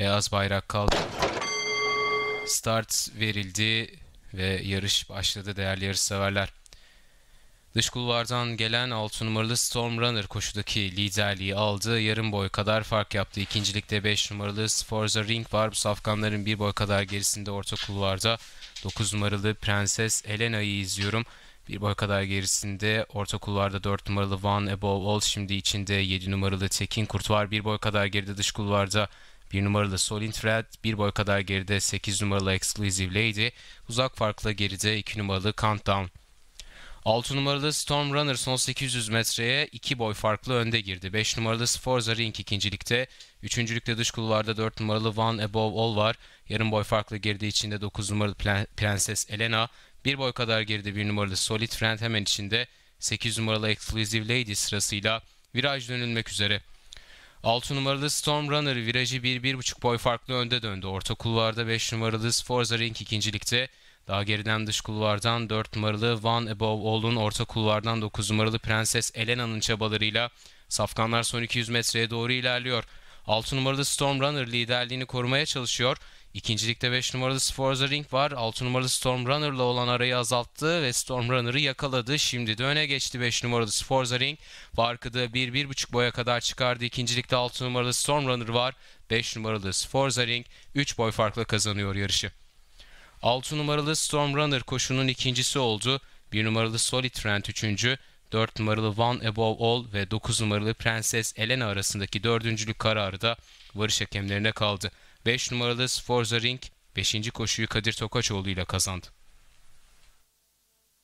Beyaz bayrak kaldı. Start verildi ve yarış başladı değerli yarışseverler. Dış kulvardan gelen 6 numaralı Storm Runner koşudaki liderliği aldı. Yarım boy kadar fark yaptı. İkincilikte 5 numaralı Forza Ring var. Bu safkanların bir boy kadar gerisinde orta kulvarda. 9 numaralı Prenses Elena'yı izliyorum. Bir boy kadar gerisinde orta kulvarda 4 numaralı Van Above All şimdi içinde 7 numaralı Tekin Kurt var. Bir boy kadar geride dış kulvarda 1 numaralı Solid Red bir boy kadar geride 8 numaralı Exclusive Lady, uzak farkla geride 2 numaralı Countdown. 6 numaralı Storm Runner son 800 metreye 2 boy farklı önde girdi. 5 numaralı Sforza Ring ikincilikte. Üçüncülükte dış kulvarda 4 numaralı One Above All var. Yarım boy farklı girdi içinde 9 numaralı Prenses Elena. 1 boy kadar girdi 1 numaralı Solid Friend hemen içinde. 8 numaralı Exclusive Lady sırasıyla viraj dönülmek üzere. 6 numaralı Storm Runner virajı 1-1,5 boy farklı önde döndü. Orta kulvarda 5 numaralı Sforza Ring ikincilikte. Daha geriden dış kulvardan 4 numaralı One Above All'un orta kulvardan 9 numaralı Prenses Elena'nın çabalarıyla Safkanlar son 200 metreye doğru ilerliyor. 6 numaralı Storm Runner liderliğini korumaya çalışıyor. İkincilikte 5 numaralı Sforza Ring var. 6 numaralı Storm Runner'la olan arayı azalttı ve Storm Runner'ı yakaladı. Şimdi de öne geçti 5 numaralı Sforza Ring. Farkı da 1-1,5 boya kadar çıkardı. İkincilikte 6 numaralı Storm Runner var. 5 numaralı Sforza Ring 3 boy farkla kazanıyor yarışı. 6 numaralı Storm Runner koşunun ikincisi oldu. 1 numaralı Solid Trend üçüncü. 4 numaralı One Above All ve 9 numaralı Princess Elena arasındaki dördüncülük kararı da varış hakemlerine kaldı. 5 numaralı Sforza Ring 5. koşuyu Kadir Tokaçoğlu ile kazandı.